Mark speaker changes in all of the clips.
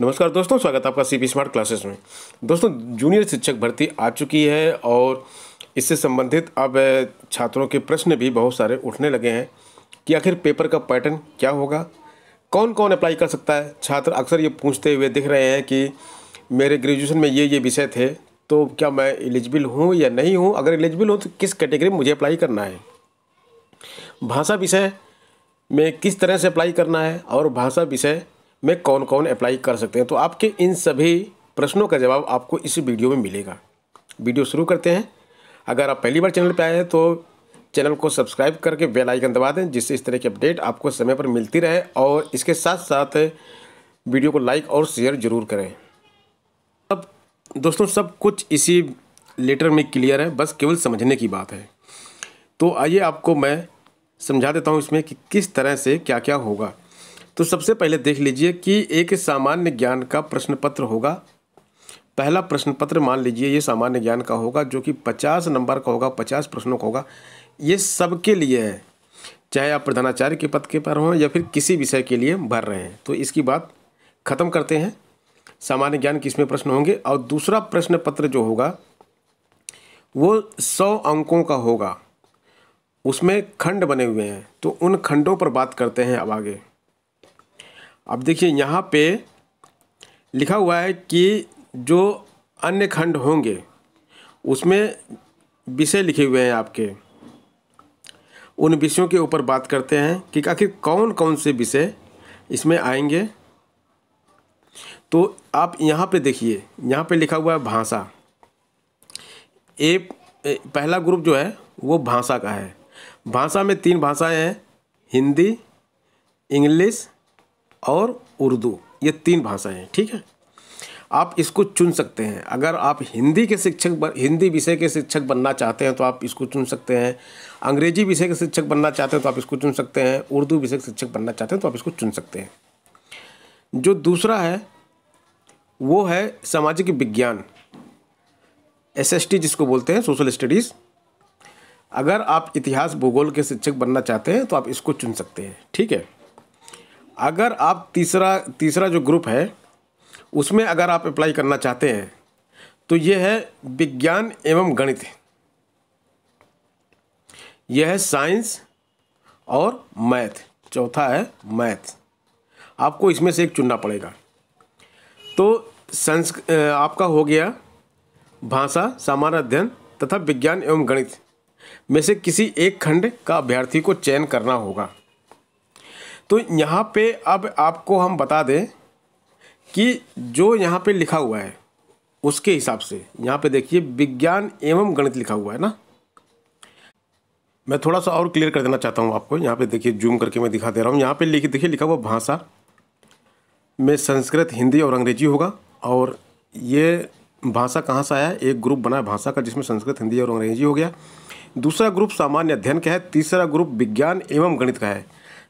Speaker 1: नमस्कार दोस्तों स्वागत है आपका सी स्मार्ट क्लासेस में दोस्तों जूनियर शिक्षक भर्ती आ चुकी है और इससे संबंधित अब छात्रों के प्रश्न भी बहुत सारे उठने लगे हैं कि आखिर पेपर का पैटर्न क्या होगा कौन कौन अप्लाई कर सकता है छात्र अक्सर ये पूछते हुए दिख रहे हैं कि मेरे ग्रेजुएशन में ये ये विषय थे तो क्या मैं एलिजिबल हूँ या नहीं हूँ अगर एलिजिबल हूँ तो किस कैटेगरी में मुझे अप्लाई करना है भाषा विषय में किस तरह से अप्लाई करना है और भाषा विषय में कौन कौन अप्लाई कर सकते हैं तो आपके इन सभी प्रश्नों का जवाब आपको इस वीडियो में मिलेगा वीडियो शुरू करते हैं अगर आप पहली बार चैनल पर आए हैं तो चैनल को सब्सक्राइब करके बेल आइकन दबा दें जिससे इस तरह की अपडेट आपको समय पर मिलती रहे और इसके साथ साथ वीडियो को लाइक और शेयर ज़रूर करें अब दोस्तों सब कुछ इसी लेटर में क्लियर है बस केवल समझने की बात है तो आइए आपको मैं समझा देता हूँ इसमें कि किस तरह से क्या क्या होगा तो सबसे पहले देख लीजिए कि एक सामान्य ज्ञान का प्रश्न पत्र होगा पहला प्रश्न पत्र मान लीजिए ये सामान्य ज्ञान का होगा जो कि पचास नंबर का होगा पचास प्रश्नों का होगा ये सबके लिए है चाहे आप प्रधानाचार्य के पद के पर हों या फिर किसी विषय के लिए भर रहे हैं तो इसकी बात ख़त्म करते हैं सामान्य ज्ञान किसमें प्रश्न होंगे और दूसरा प्रश्न पत्र जो होगा वो सौ अंकों का होगा उसमें खंड बने हुए हैं तो उन खंडों पर बात करते हैं अब आगे अब देखिए यहाँ पे लिखा हुआ है कि जो अन्य खंड होंगे उसमें विषय लिखे हुए हैं आपके उन विषयों के ऊपर बात करते हैं कि आखिर कौन कौन से विषय इसमें आएंगे तो आप यहाँ पे देखिए यहाँ पे लिखा हुआ है भाषा ए पहला ग्रुप जो है वो भाषा का है भाषा में तीन भाषाएं हैं हिंदी इंग्लिश और उर्दू ये तीन भाषाएं हैं ठीक है आप इसको चुन सकते हैं अगर आप हिंदी के शिक्षक बन हिंदी विषय के शिक्षक बनना चाहते हैं तो आप इसको चुन सकते हैं अंग्रेजी विषय के शिक्षक बनना चाहते हैं तो आप इसको चुन सकते हैं उर्दू विषय के शिक्षक बनना चाहते हैं तो आप इसको चुन सकते हैं जो दूसरा है वो है सामाजिक विज्ञान एस जिसको बोलते हैं सोशल स्टडीज़ अगर आप इतिहास भूगोल के शिक्षक बनना चाहते हैं तो आप इसको चुन सकते हैं ठीक है अगर आप तीसरा तीसरा जो ग्रुप है उसमें अगर आप अप्लाई करना चाहते हैं तो यह है विज्ञान एवं गणित यह है साइंस और मैथ चौथा है मैथ आपको इसमें से एक चुनना पड़ेगा तो संस आपका हो गया भाषा सामान्य अध्ययन तथा विज्ञान एवं गणित में से किसी एक खंड का अभ्यर्थी को चयन करना होगा तो यहाँ पे अब आपको हम बता दें कि जो यहाँ पे लिखा हुआ है उसके हिसाब से यहाँ पे देखिए विज्ञान एवं गणित लिखा हुआ है ना मैं थोड़ा सा और क्लियर कर देना चाहता हूँ आपको यहाँ पे देखिए जूम करके मैं दिखा दे रहा हूँ यहाँ पे लिखिए देखिए लिखा हुआ भाषा में संस्कृत हिंदी और अंग्रेजी होगा और ये भाषा कहाँ से आया एक ग्रुप बना है भाषा का जिसमें संस्कृत हिंदी और अंग्रेजी हो गया दूसरा ग्रुप सामान्य अध्ययन का है तीसरा ग्रुप विज्ञान एवं गणित का है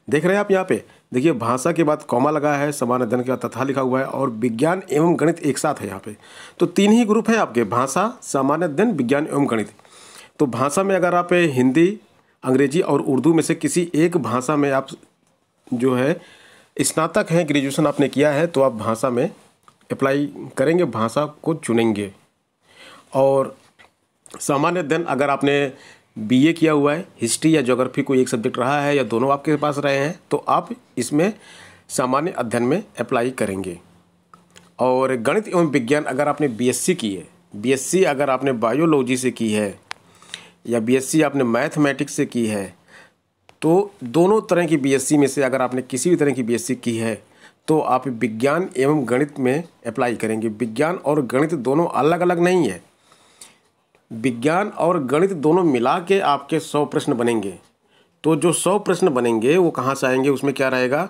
Speaker 1: देख रहे हैं आप यहाँ पे देखिए भाषा के बाद कॉमा लगा है समान अध्ययन के बाद तथा लिखा हुआ है और विज्ञान एवं गणित एक साथ है यहाँ पे तो तीन ही ग्रुप है आपके भाषा सामान्य अध्ययन विज्ञान एवं गणित तो भाषा में अगर आप हिंदी अंग्रेजी और उर्दू में से किसी एक भाषा में आप जो है स्नातक हैं ग्रेजुएशन आपने किया है तो आप भाषा में अप्लाई करेंगे भाषा को चुनेंगे और सामान्य अध्ययन अगर आपने बीए किया हुआ है हिस्ट्री या जोग्राफी कोई एक सब्जेक्ट रहा है या दोनों आपके पास रहे हैं तो आप इसमें सामान्य अध्ययन में अप्लाई करेंगे और गणित एवं विज्ञान अगर आपने बीएससी की है बीएससी अगर आपने बायोलॉजी से की है या बीएससी आपने मैथमेटिक्स से की है तो दोनों तरह की बीएससी में से अगर आपने किसी भी तरह की बीएससी की है तो आप विज्ञान एवं गणित में अप्लाई करेंगे विज्ञान और गणित दोनों अलग अलग नहीं है विज्ञान और गणित दोनों मिला के आपके सौ प्रश्न बनेंगे तो जो सौ प्रश्न बनेंगे वो कहाँ से आएंगे उसमें क्या रहेगा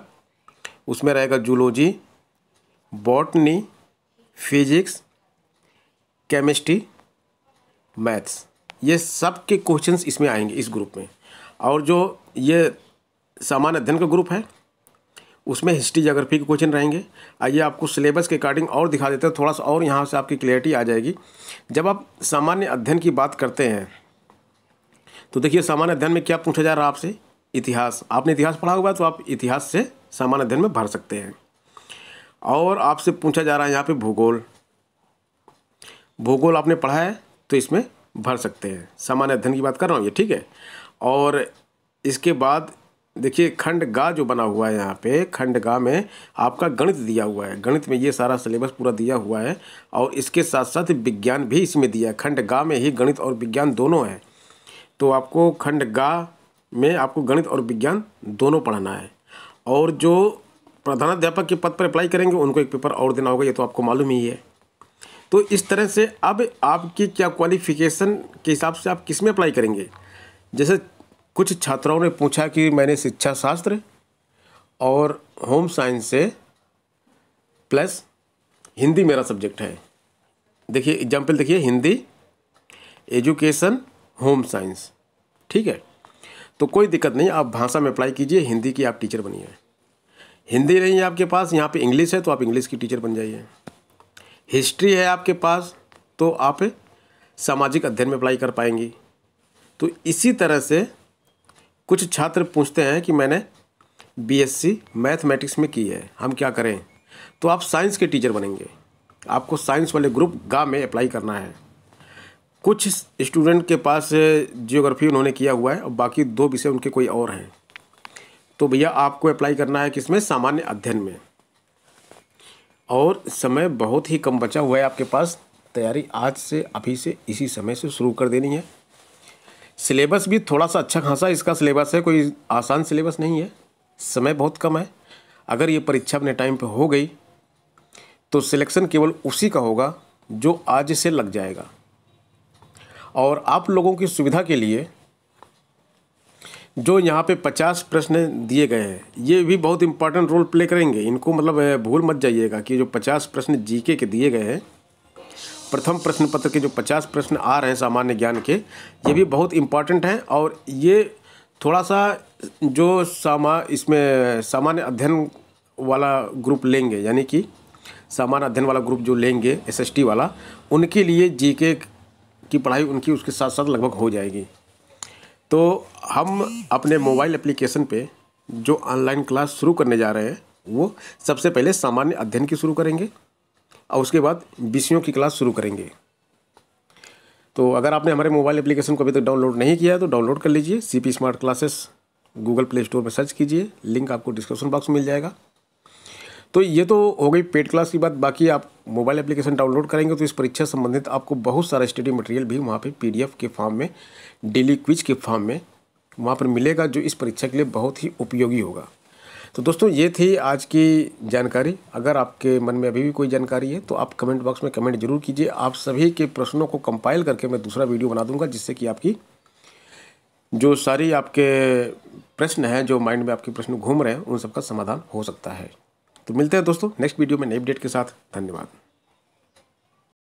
Speaker 1: उसमें रहेगा zoology botany physics chemistry maths ये सब के क्वेश्चंस इसमें आएंगे इस ग्रुप में और जो ये सामान्य अध्ययन का ग्रुप है उसमें हिस्ट्री जोग्राफी के क्वेश्चन रहेंगे आइए आपको सिलेबस के अकॉर्डिंग और दिखा देते हैं थोड़ा सा और यहाँ से आपकी क्लियरिटी आ जाएगी जब आप सामान्य अध्ययन की बात करते हैं तो देखिए सामान्य अध्ययन में क्या पूछा जा रहा है आपसे इतिहास आपने इतिहास पढ़ा हुआ है तो आप इतिहास से सामान्य अध्ययन में भर सकते हैं और आपसे पूछा जा रहा है यहाँ पे भूगोल भूगोल आपने पढ़ा है तो इसमें भर सकते हैं सामान्य अध्ययन की बात कर रहा हूँ ये ठीक है और इसके बाद देखिए खंड गा जो बना हुआ है यहाँ पे खंड गा में आपका गणित दिया हुआ है गणित में ये सारा सिलेबस पूरा दिया हुआ है और इसके साथ साथ विज्ञान भी इसमें दिया है खंड गा में ही गणित और विज्ञान दोनों है तो आपको खंड गा में आपको गणित और विज्ञान दोनों पढ़ाना है और जो प्रधानाध्यापक के पद पर अप्लाई करेंगे उनको एक पेपर और देना होगा ये तो आपको मालूम ही है तो इस तरह से अब आपकी क्या क्वालिफिकेशन के हिसाब से आप किस में अप्लाई करेंगे जैसे कुछ छात्राओं ने पूछा कि मैंने शिक्षा शास्त्र और होम साइंस से प्लस हिंदी मेरा सब्जेक्ट है देखिए एग्जाम्पल देखिए हिंदी एजुकेशन होम साइंस ठीक है तो कोई दिक्कत नहीं आप भाषा में अप्लाई कीजिए हिंदी की आप टीचर बनिए हिंदी नहीं है आपके पास यहाँ पे इंग्लिश है तो आप इंग्लिश की टीचर बन जाइए हिस्ट्री है आपके पास तो आप सामाजिक अध्ययन में अप्लाई कर पाएंगी तो इसी तरह से कुछ छात्र पूछते हैं कि मैंने बीएससी मैथमेटिक्स में की है हम क्या करें तो आप साइंस के टीचर बनेंगे आपको साइंस वाले ग्रुप गा में अप्लाई करना है कुछ स्टूडेंट के पास जियोग्राफी उन्होंने किया हुआ है और बाकी दो विषय उनके कोई और हैं तो भैया आपको अप्लाई करना है किसमें सामान्य अध्ययन में और समय बहुत ही कम बचा हुआ है आपके पास तैयारी आज से अभी से इसी समय से शुरू कर देनी है सिलेबस भी थोड़ा सा अच्छा खासा इसका सिलेबस है कोई आसान सिलेबस नहीं है समय बहुत कम है अगर ये परीक्षा अपने टाइम पे हो गई तो सिलेक्शन केवल उसी का होगा जो आज से लग जाएगा और आप लोगों की सुविधा के लिए जो यहाँ पे पचास प्रश्न दिए गए हैं ये भी बहुत इम्पॉर्टेंट रोल प्ले करेंगे इनको मतलब भूल मत जाइएगा कि जो पचास प्रश्न जीके के दिए गए हैं प्रथम प्रश्न पत्र के जो पचास प्रश्न आ रहे हैं सामान्य ज्ञान के ये भी बहुत इम्पॉर्टेंट हैं और ये थोड़ा सा जो सामा इसमें सामान्य अध्ययन वाला ग्रुप लेंगे यानी कि सामान्य अध्ययन वाला ग्रुप जो लेंगे एसएसटी वाला उनके लिए जीके की पढ़ाई उनकी उसके साथ साथ लगभग हो जाएगी तो हम अपने मोबाइल एप्लीकेशन पे जो ऑनलाइन क्लास शुरू करने जा रहे हैं वो सबसे पहले सामान्य अध्ययन की शुरू करेंगे और उसके बाद विषयों की क्लास शुरू करेंगे तो अगर आपने हमारे मोबाइल एप्लीकेशन को अभी तक डाउनलोड नहीं किया है तो डाउनलोड कर लीजिए C P smart classes Google Play Store पर सर्च कीजिए लिंक आपको डिस्क्रिप्शन बॉक्स में मिल जाएगा तो ये तो हो गई पेड क्लास की बात बाकी आप मोबाइल एप्लीकेशन डाउनलोड करेंगे तो इस परीक्षा संबंधित आपको बहुत सारा स्टडी मटेरियल भी वहाँ डी एफ के फॉर्म में डेली क्विज के फॉर्म में वहाँ पर मिलेगा जो इस परीक्षा के लिए बहुत ही उपयोगी होगा तो दोस्तों ये थी आज की जानकारी अगर आपके मन में अभी भी कोई जानकारी है तो आप कमेंट बॉक्स में कमेंट जरूर कीजिए आप सभी के प्रश्नों को कंपाइल करके मैं दूसरा वीडियो बना दूंगा जिससे कि आपकी जो सारी आपके प्रश्न हैं जो माइंड में आपके प्रश्न घूम रहे हैं उन सबका समाधान हो सकता है तो मिलते हैं दोस्तों नेक्स्ट वीडियो में नई अपडेट के साथ धन्यवाद